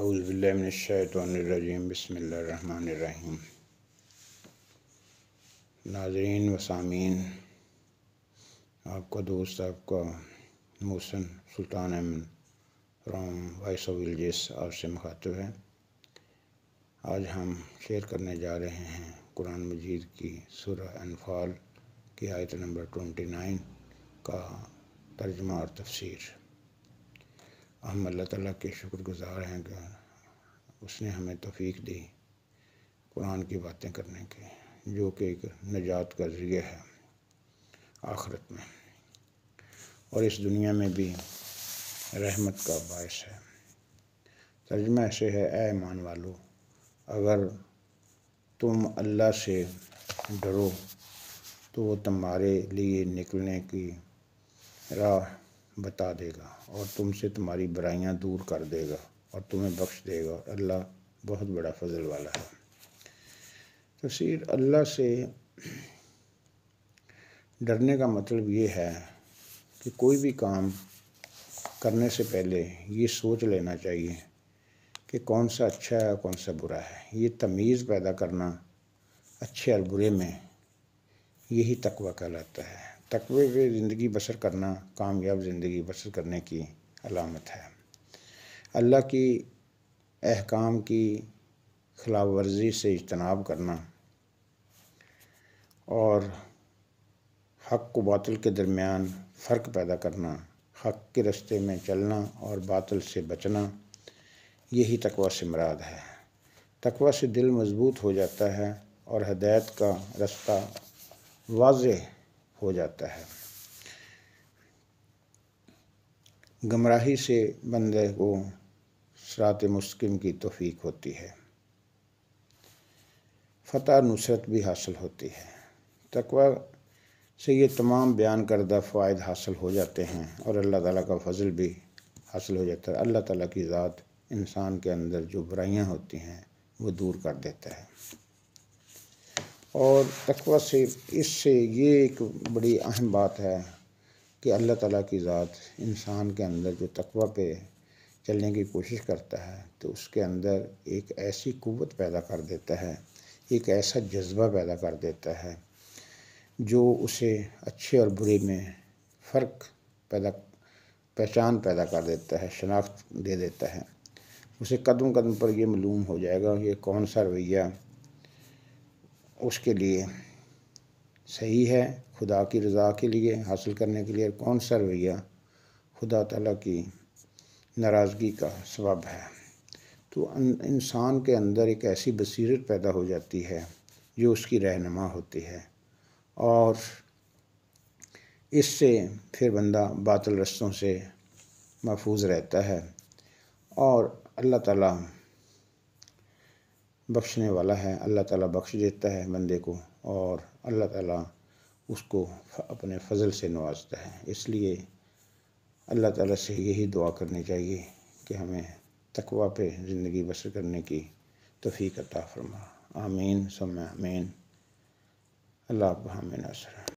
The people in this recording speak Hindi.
अज़बिल्लिनशैतरजीम बसमीम नाजरीन वसामीन आपका दोस्त आपका Mohsin Sultan Aman from voice of आपसे मुखातब है आज हम शेयर करने जा रहे हैं कुरान मजीद की सुरह अनफाल की आयत नंबर ट्वेंटी नाइन का तर्जमा और तफसीर हम अल्लाह ताला के शुक्रगुजार हैं कि उसने हमें तोफीक दी कुरान की बातें करने की जो कि एक निजात का ज़रिया है आखरत में और इस दुनिया में भी रहमत का बायस है तर्जमा ऐसे है ए ईमान वालो अगर तुम अल्लाह से डरो तो वो तुम्हारे लिए निकलने की राह बता देगा और तुमसे तुम्हारी बुराइयाँ दूर कर देगा और तुम्हें बख्श देगा और अल्लाह बहुत बड़ा फजल वाला है तफसीर तो अल्लाह से डरने का मतलब ये है कि कोई भी काम करने से पहले ये सोच लेना चाहिए कि कौन सा अच्छा है कौन सा बुरा है ये तमीज़ पैदा करना अच्छे और बुरे में यही तकवा कहलाता है तकवे से ज़िंदगी बसर करना कामयाब ज़िंदगी बसर करने की अलामत है अल्लाह की अहकाम की खिलाफ वर्जी से इजतनाब करना और हक को बातल के दरमियान फ़र्क पैदा करना हक के रस्ते में चलना और बातल से बचना यही तकवा से मराद है तकवा से दिल मज़बूत हो जाता है और हदायत का रास्ता वाज हो जाता है गमराही से बंदे को सरात मुस्किम की तोफीक होती है फतह नुसरत भी हासिल होती है तकवा से ये तमाम बयान करदा फ़वाद हासिल हो जाते हैं और अल्लाह ताला का फजल भी हासिल हो जाता है अल्लाह ताला की ज़ात इंसान के अंदर जो बुराइयाँ होती हैं वो दूर कर देता है और तकवा से इससे ये एक बड़ी अहम बात है कि अल्लाह ताला की ज़ात इंसान के अंदर जो तकवा पे चलने की कोशिश करता है तो उसके अंदर एक ऐसी कुवत पैदा कर देता है एक ऐसा जज्बा पैदा कर देता है जो उसे अच्छे और बुरे में फ़र्क पैदा पहचान पैदा कर देता है शनाख्त दे देता है उसे कदम कदम पर यह मालूम हो जाएगा कि कौन सा रवैया उसके लिए सही है खुदा की रज़ा के लिए हासिल करने के लिए कौन सा रवैया खुदा तला की नाराज़गी का सबब है तो इंसान के अंदर एक ऐसी बसीरत पैदा हो जाती है जो उसकी रहनमा होती है और इससे फिर बंदा बातल रस्तों से महफूज रहता है और अल्लाह ताला बख्शने वाला है अल्लाह ताला बख्श देता है बंदे को और अल्लाह ताला उसको अपने फजल से नवाजता है इसलिए अल्लाह ताला से यही दुआ करनी चाहिए कि हमें तकवा पे ज़िंदगी बसर करने की तोफ़ी अता फरमा आमीन सम आमीन अल्लाह हमें नसर